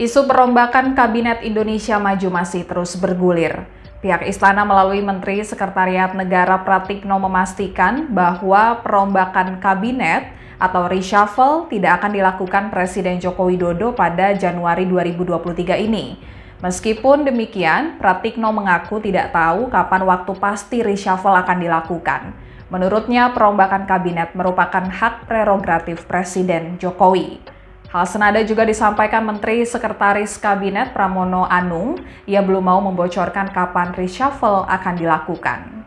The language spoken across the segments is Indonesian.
Isu perombakan Kabinet Indonesia Maju masih terus bergulir. Pihak Istana melalui Menteri Sekretariat Negara Pratikno memastikan bahwa perombakan kabinet atau reshuffle tidak akan dilakukan Presiden Joko Widodo pada Januari 2023 ini. Meskipun demikian, Pratikno mengaku tidak tahu kapan waktu pasti reshuffle akan dilakukan. Menurutnya, perombakan kabinet merupakan hak prerogatif Presiden Jokowi. Hal senada juga disampaikan Menteri Sekretaris Kabinet Pramono Anung. Ia belum mau membocorkan kapan reshuffle akan dilakukan.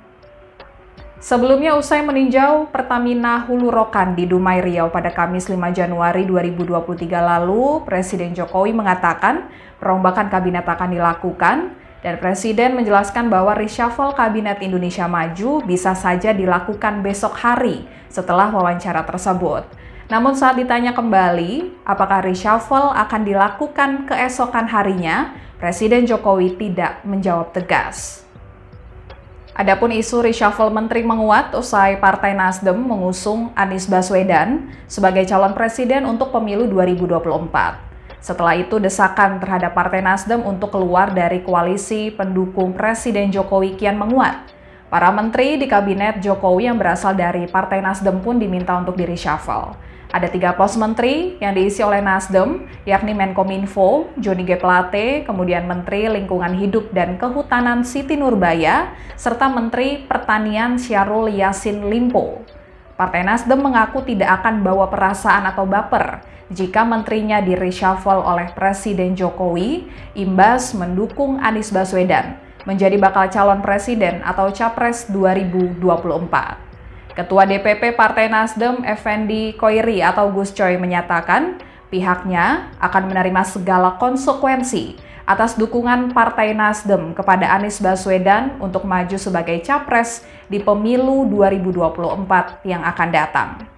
Sebelumnya usai meninjau Pertamina Hulu Rokan di Dumai Riau pada Kamis 5 Januari 2023 lalu, Presiden Jokowi mengatakan perombakan kabinet akan dilakukan dan Presiden menjelaskan bahwa reshuffle Kabinet Indonesia Maju bisa saja dilakukan besok hari setelah wawancara tersebut. Namun saat ditanya kembali apakah reshuffle akan dilakukan keesokan harinya, Presiden Jokowi tidak menjawab tegas. Adapun isu reshuffle menteri menguat usai Partai Nasdem mengusung Anies Baswedan sebagai calon presiden untuk pemilu 2024. Setelah itu desakan terhadap Partai Nasdem untuk keluar dari koalisi pendukung Presiden Jokowi kian menguat. Para menteri di kabinet Jokowi yang berasal dari Partai Nasdem pun diminta untuk di reshuffle. Ada tiga pos menteri yang diisi oleh Nasdem, yakni Menkominfo, Joni G. Plate, kemudian Menteri Lingkungan Hidup dan Kehutanan Siti Nurbaya, serta Menteri Pertanian Syahrul Yasin Limpo. Partai Nasdem mengaku tidak akan bawa perasaan atau baper jika menterinya di reshuffle oleh Presiden Jokowi, imbas mendukung Anies Baswedan menjadi bakal calon presiden atau capres 2024. Ketua DPP Partai Nasdem Effendi Koiri atau Gus Coy menyatakan pihaknya akan menerima segala konsekuensi atas dukungan Partai Nasdem kepada Anies Baswedan untuk maju sebagai capres di pemilu 2024 yang akan datang.